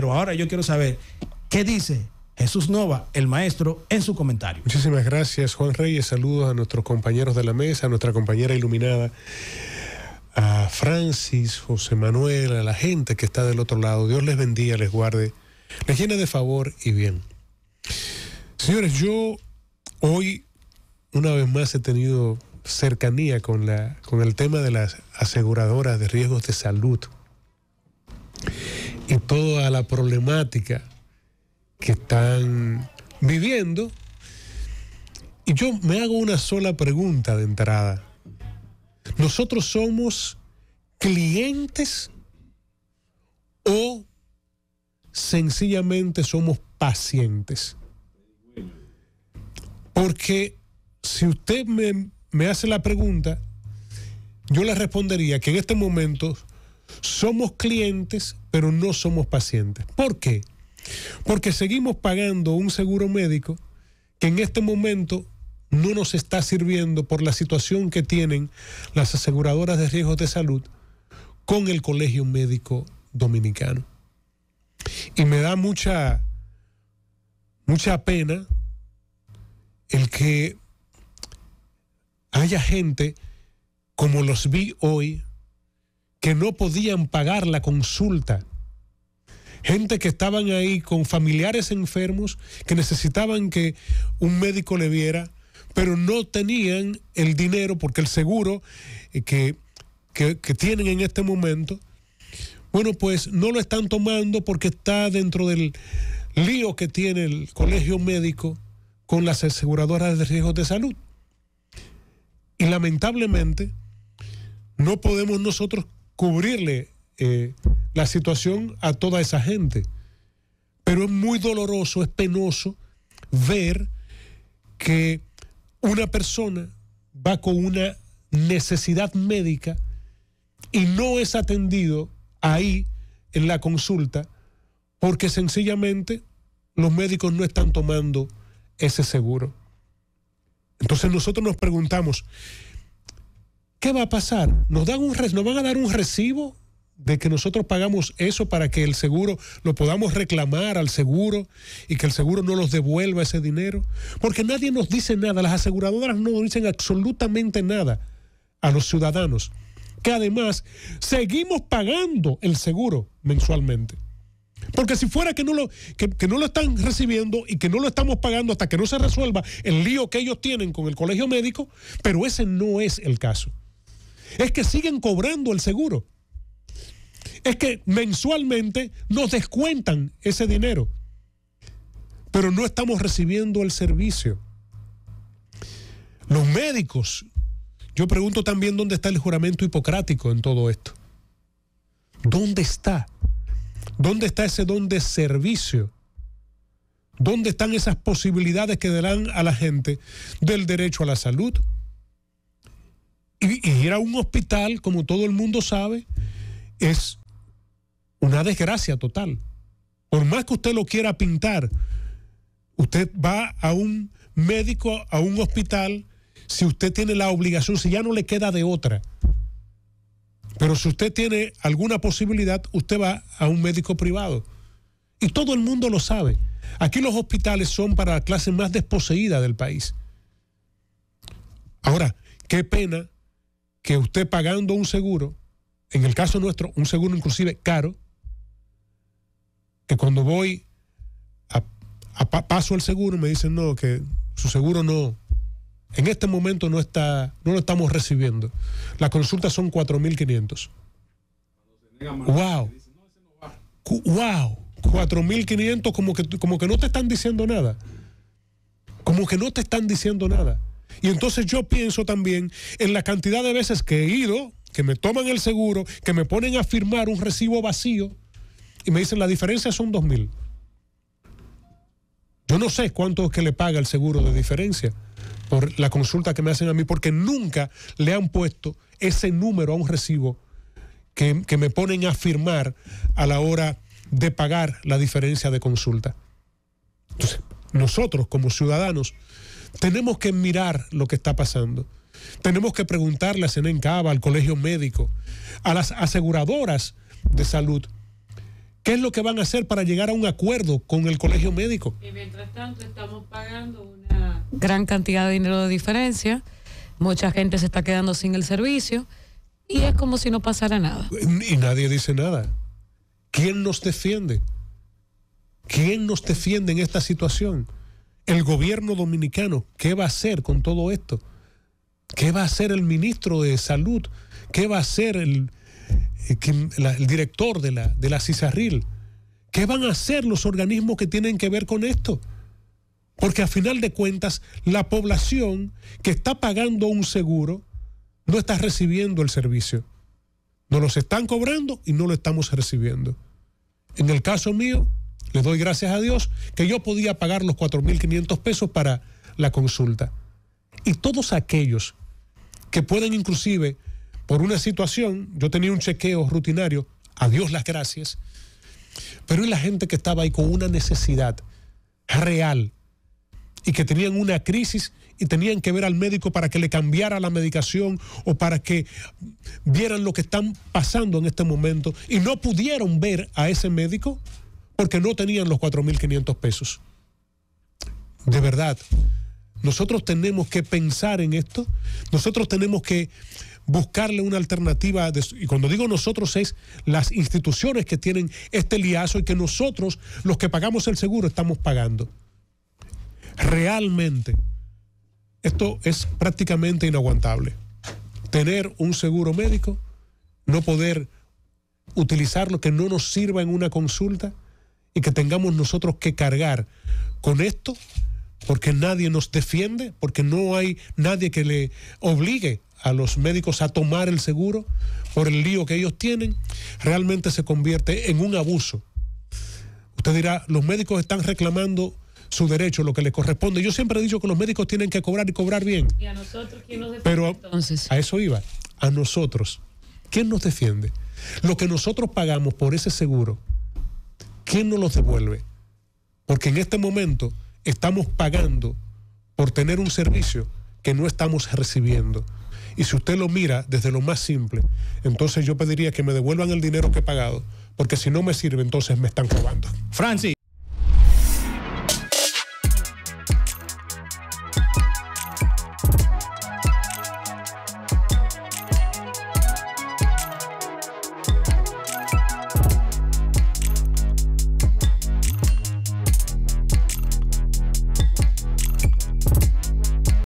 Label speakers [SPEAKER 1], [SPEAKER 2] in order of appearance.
[SPEAKER 1] Pero ahora yo quiero saber qué dice Jesús Nova, el maestro, en su comentario. Muchísimas gracias, Juan Reyes. Saludos a nuestros compañeros de la mesa, a nuestra compañera iluminada, a Francis, José Manuel, a la gente que está del otro lado. Dios les bendiga, les guarde, les llena de favor y bien. Señores, yo hoy, una vez más, he tenido cercanía con, la, con el tema de las aseguradoras de riesgos de salud y toda la problemática que están viviendo. Y yo me hago una sola pregunta de entrada. ¿Nosotros somos clientes o sencillamente somos pacientes? Porque si usted me, me hace la pregunta, yo le respondería que en este momento somos clientes, pero no somos pacientes. ¿Por qué? Porque seguimos pagando un seguro médico que en este momento no nos está sirviendo por la situación que tienen las aseguradoras de riesgos de salud con el Colegio Médico Dominicano. Y me da mucha, mucha pena el que haya gente como los vi hoy que no podían pagar la consulta. Gente que estaban ahí con familiares enfermos que necesitaban que un médico le viera, pero no tenían el dinero porque el seguro eh, que, tienen en este momento, bueno, pues no lo están tomando porque está dentro del lío que tiene el colegio médico con las aseguradoras de riesgos de salud. Y lamentablemente no podemos nosotros cubrirle eh, la situación a toda esa gente. Pero es muy doloroso, es penoso ver que una persona va con una necesidad médica y no es atendido ahí en la consulta porque sencillamente los médicos no están tomando ese seguro. Entonces nosotros nos preguntamos, ¿Qué va a pasar? ¿Nos, dan un, van a dar un recibo de que nosotros pagamos eso para que el seguro lo podamos reclamar al seguro y que el seguro no nos devuelva ese dinero? Porque nadie nos dice nada, las aseguradoras no nos dicen absolutamente nada a los ciudadanos, que además seguimos pagando el seguro mensualmente. Porque si fuera que no, lo, que no lo están recibiendo y que no lo estamos pagando hasta que no se resuelva el lío que ellos tienen con el colegio médico, pero ese no es el caso es que siguen cobrando el seguro. Es que mensualmente nos descuentan ese dinero, pero no estamos recibiendo el servicio. Los médicos, yo pregunto también dónde está el juramento hipocrático en todo esto. ¿Dónde está? ¿Dónde está ese don de servicio? ¿Dónde están esas posibilidades que darán a la gente del derecho a la salud, y, ir a un hospital, como todo el mundo sabe, es una desgracia total. Por más que usted lo quiera pintar, usted va a un médico, a un hospital, si usted tiene la obligación, si ya no le queda de otra. Pero si usted tiene alguna posibilidad, usted va a un médico privado. Y todo el mundo lo sabe. Aquí los hospitales son para la clase más desposeída del país. Ahora, qué pena que usted pagando un seguro, en el caso nuestro, un seguro inclusive caro, que cuando voy a, paso el seguro me dicen no, que su seguro no, en este momento no está, no lo estamos recibiendo. Las consultas son 4.500. Wow. Wow. 4.500 como que, como que no te están diciendo nada. Como que no te están diciendo nada. Y entonces yo pienso también en la cantidad de veces que he ido, que me toman el seguro, que me ponen a firmar un recibo vacío y me dicen la diferencia son dos mil. Yo no sé cuánto es que le paga el seguro de diferencia por la consulta que me hacen a mí, porque nunca le han puesto ese número a un recibo que, que me ponen a firmar a la hora de pagar la diferencia de consulta. Entonces, nosotros como ciudadanos tenemos que mirar lo que está pasando. Tenemos que preguntarle a Senencaba, al colegio médico, a las aseguradoras de salud, ¿qué es lo que van a hacer para llegar a un acuerdo con el colegio médico? Y mientras tanto estamos pagando una gran cantidad de dinero de diferencia, mucha gente se está quedando sin el servicio y es como si no pasara nada. Y nadie dice nada. ¿Quién nos defiende? ¿Quién nos defiende en esta situación? el gobierno dominicano? ¿Qué va a hacer con todo esto? ¿Qué va a hacer el ministro de Salud? ¿Qué va a hacer el, eh, director de la, de la CISARRIL? ¿Qué van a hacer los organismos que tienen que ver con esto? Porque a final de cuentas, la población que está pagando un seguro no está recibiendo el servicio. Nos los están cobrando y no lo estamos recibiendo. En el caso mío, le doy gracias a Dios que yo podía pagar los 4.500 pesos para la consulta. Y todos aquellos que pueden inclusive, por una situación, yo tenía un chequeo rutinario, a Dios las gracias, pero y la gente que estaba ahí con una necesidad real y que tenían una crisis y tenían que ver al médico para que le cambiara la medicación o para que vieran lo que están pasando en este momento y no pudieron ver a ese médico, porque no tenían los 4.500 pesos. De verdad, nosotros tenemos que pensar en esto, nosotros tenemos que buscarle una alternativa, y cuando digo nosotros es las instituciones que tienen este liazo y que nosotros, los que pagamos el seguro, estamos pagando. Realmente, esto es prácticamente inaguantable. Tener un seguro médico, no poder utilizarlo, que no nos sirva en una consulta, y que tengamos nosotros que cargar con esto porque nadie nos defiende, porque no hay nadie que le obligue a los médicos a tomar el seguro por el lío que ellos tienen, realmente se convierte en un abuso. Usted dirá, los médicos están reclamando su derecho, lo que les corresponde. Yo siempre he dicho que los médicos tienen que cobrar y cobrar bien. ¿Y a nosotros nos Pero entonces? a eso iba, a nosotros. ¿Quién nos defiende? Lo que nosotros pagamos por ese seguro, ¿Quién no los devuelve? Porque en este momento estamos pagando por tener un servicio que no estamos recibiendo. Y si usted lo mira desde lo más simple, entonces yo pediría que me devuelvan el dinero que he pagado, porque si no me sirve, entonces me están robando. Francis.